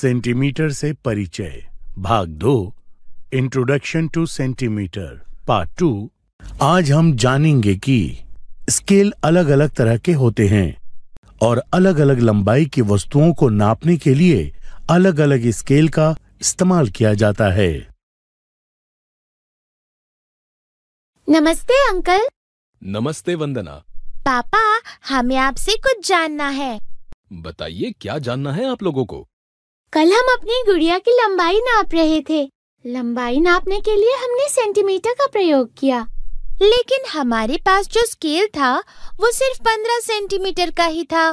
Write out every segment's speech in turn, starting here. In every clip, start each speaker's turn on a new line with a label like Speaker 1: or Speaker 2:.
Speaker 1: Centimetre से परिचय भाग दो introduction to centimetre part two आज हम जानेंगे कि स्केल अलग अलग तरह के होते हैं और अलग अलग लंबाई की वस्तुओं को नापने के लिए अलग अलग स्केल का इस्तेमाल किया जाता है
Speaker 2: नमस्ते अंकल
Speaker 1: नमस्ते
Speaker 3: वंदना
Speaker 2: पापा हमें आपसे कुछ जानना है
Speaker 3: बताइए क्या जानना है आप लोगों को
Speaker 2: कल हम अपनी गुड़िया की लंबाई नाप रहे थे लंबाई नापने के लिए हमने सेंटीमीटर का प्रयोग किया लेकिन हमारे पास जो स्केल था वो सिर्फ पंद्रह सेंटीमीटर का ही था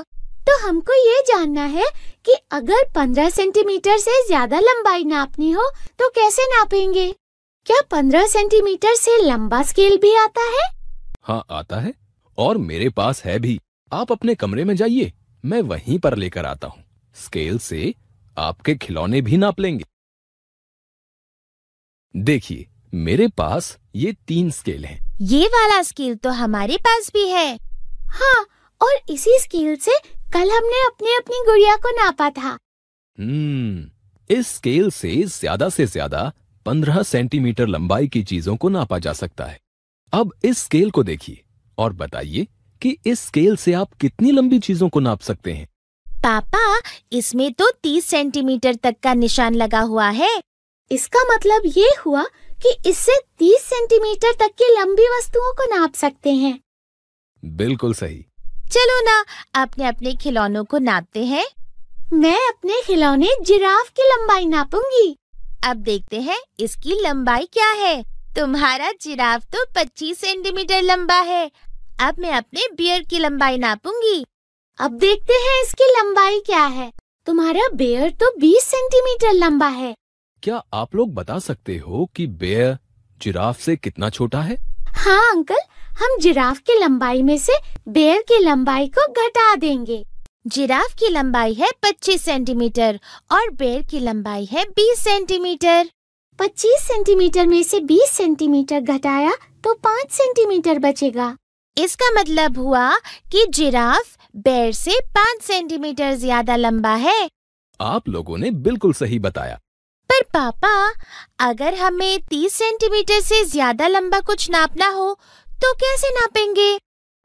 Speaker 2: तो हमको ये जानना है कि अगर पंद्रह सेंटीमीटर से ज्यादा लंबाई नापनी हो तो कैसे नापेंगे क्या पंद्रह सेंटीमीटर से लंबा स्केल भी आता है
Speaker 3: हाँ आता है और मेरे पास है भी आप अपने कमरे में जाइए मैं वहीं पर लेकर आता हूँ स्केल से आपके खिलौने भी नाप लेंगे देखिए मेरे पास ये तीन स्केल हैं।
Speaker 2: ये वाला स्केल तो हमारे पास भी है हाँ और इसी स्केल से कल हमने अपने अपनी गुड़िया को नापा था
Speaker 3: हम्म इस स्केल से ज्यादा से ज्यादा पंद्रह सेंटीमीटर लंबाई की चीजों को नापा जा सकता है अब इस स्केल को देखिए और बताइए कि इस स्केल से आप कितनी लंबी चीजों को नाप सकते हैं
Speaker 2: पापा इसमें तो तीस सेंटीमीटर तक का निशान लगा हुआ है इसका मतलब ये हुआ कि इससे तीस सेंटीमीटर तक की लंबी वस्तुओं को नाप सकते हैं बिल्कुल सही चलो ना अपने अपने खिलौनों को नापते हैं मैं अपने खिलौने जिराफ की लंबाई नापूंगी अब देखते हैं इसकी लंबाई क्या है तुम्हारा जिराफ तो 25 सेंटीमीटर लंबा है अब मैं अपने बियर की लंबाई नापूंगी अब देखते हैं इसकी लंबाई क्या है तुम्हारा बेयर तो 20 सेंटीमीटर लंबा है
Speaker 3: क्या आप लोग बता सकते हो कि बेयर जिराफ से कितना छोटा है
Speaker 2: हाँ अंकल हम जिराफ की लंबाई में से बेयर की लंबाई को घटा देंगे जिराफ की लंबाई है 25 सेंटीमीटर और बेयर की लंबाई है 20 सेंटीमीटर 25 सेंटीमीटर में से 20 सेंटीमीटर घटाया तो 5 सेंटीमीटर बचेगा इसका मतलब हुआ कि जिराफ बेर से पाँच सेंटीमीटर ज्यादा लंबा है
Speaker 3: आप लोगों ने बिल्कुल सही बताया
Speaker 2: पर पापा अगर हमें तीस सेंटीमीटर से ज्यादा लंबा कुछ नापना हो तो कैसे नापेंगे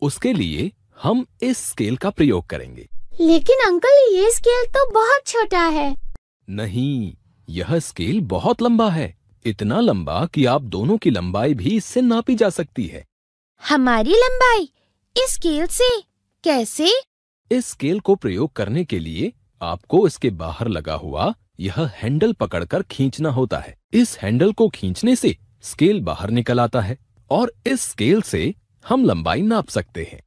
Speaker 3: उसके लिए हम इस स्केल का प्रयोग करेंगे
Speaker 2: लेकिन अंकल ये स्केल तो बहुत छोटा है
Speaker 3: नहीं यह स्केल बहुत लंबा है इतना लंबा कि आप दोनों की लंबाई भी इससे नापी जा सकती है
Speaker 2: हमारी लंबाई इस स्केल से कैसे
Speaker 3: इस स्केल को प्रयोग करने के लिए आपको इसके बाहर लगा हुआ यह हैंडल पकड़कर खींचना होता है इस हैंडल को खींचने से स्केल बाहर निकल आता है और इस स्केल से हम लंबाई नाप सकते हैं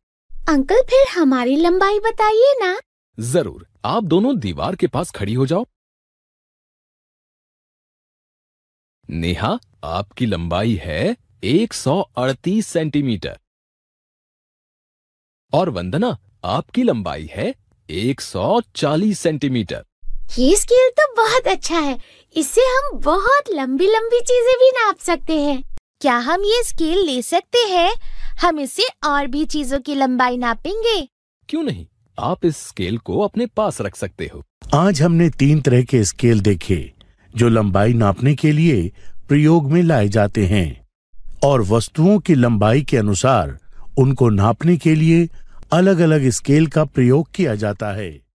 Speaker 2: अंकल फिर हमारी लंबाई बताइए ना
Speaker 3: जरूर आप दोनों दीवार के पास खड़ी हो जाओ नेहा आपकी लंबाई है 138 सेंटीमीटर और वंदना आपकी लंबाई है 140 सेंटीमीटर
Speaker 2: ये स्केल तो बहुत अच्छा है इससे हम बहुत लंबी लंबी चीजें भी नाप सकते हैं क्या हम ये स्केल ले सकते हैं हम इसे और भी चीजों की लंबाई नापेंगे क्यों नहीं
Speaker 3: आप इस स्केल को अपने पास रख सकते हो
Speaker 1: आज हमने तीन तरह के स्केल देखे जो लंबाई नापने के लिए प्रयोग में लाए जाते हैं और वस्तुओं की लंबाई के अनुसार उनको नापने के लिए अलग अलग स्केल का प्रयोग किया जाता है